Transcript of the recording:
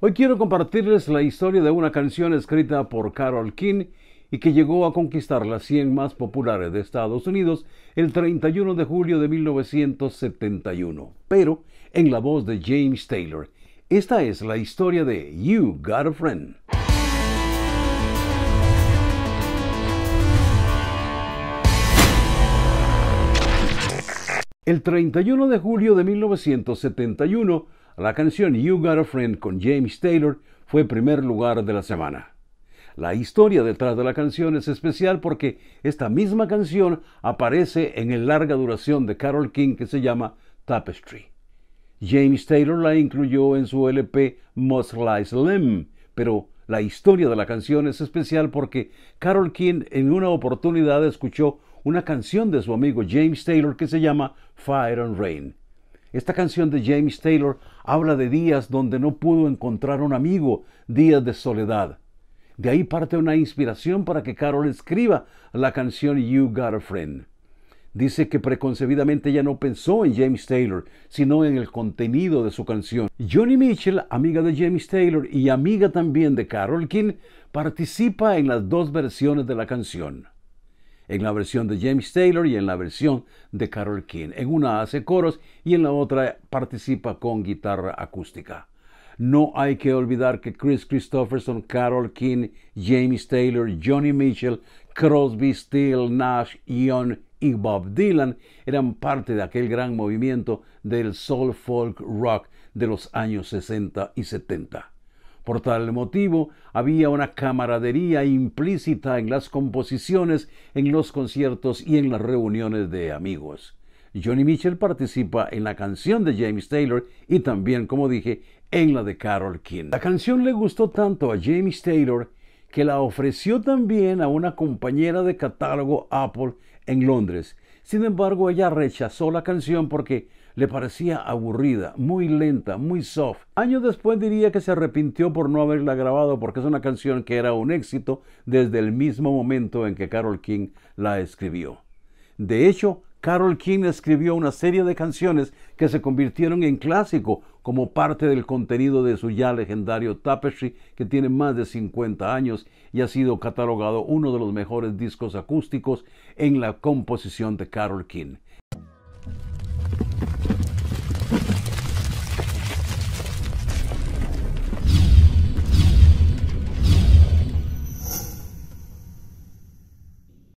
Hoy quiero compartirles la historia de una canción escrita por Carol King y que llegó a conquistar las 100 más populares de Estados Unidos el 31 de julio de 1971, pero en la voz de James Taylor. Esta es la historia de You Got a Friend. El 31 de julio de 1971, la canción You Got a Friend con James Taylor fue primer lugar de la semana. La historia detrás de la canción es especial porque esta misma canción aparece en el larga duración de Carol King que se llama Tapestry. James Taylor la incluyó en su LP Must Lie Slim, pero la historia de la canción es especial porque Carol King en una oportunidad escuchó una canción de su amigo James Taylor que se llama Fire and Rain esta canción de James Taylor habla de días donde no pudo encontrar un amigo, días de soledad. De ahí parte una inspiración para que Carol escriba la canción You Got a Friend. Dice que preconcebidamente ya no pensó en James Taylor, sino en el contenido de su canción. Johnny Mitchell, amiga de James Taylor y amiga también de Carol King, participa en las dos versiones de la canción en la versión de James Taylor y en la versión de Carol King. En una hace coros y en la otra participa con guitarra acústica. No hay que olvidar que Chris Christopherson, Carol King, James Taylor, Johnny Mitchell, Crosby, Steele, Nash, Ion y Bob Dylan eran parte de aquel gran movimiento del soul folk rock de los años 60 y 70. Por tal motivo, había una camaradería implícita en las composiciones, en los conciertos y en las reuniones de amigos. Johnny Mitchell participa en la canción de James Taylor y también, como dije, en la de Carol King. La canción le gustó tanto a James Taylor que la ofreció también a una compañera de catálogo Apple en Londres sin embargo, ella rechazó la canción porque le parecía aburrida, muy lenta, muy soft. Años después diría que se arrepintió por no haberla grabado porque es una canción que era un éxito desde el mismo momento en que Carol King la escribió. De hecho, Carol King escribió una serie de canciones que se convirtieron en clásico como parte del contenido de su ya legendario Tapestry, que tiene más de 50 años y ha sido catalogado uno de los mejores discos acústicos en la composición de Carol King.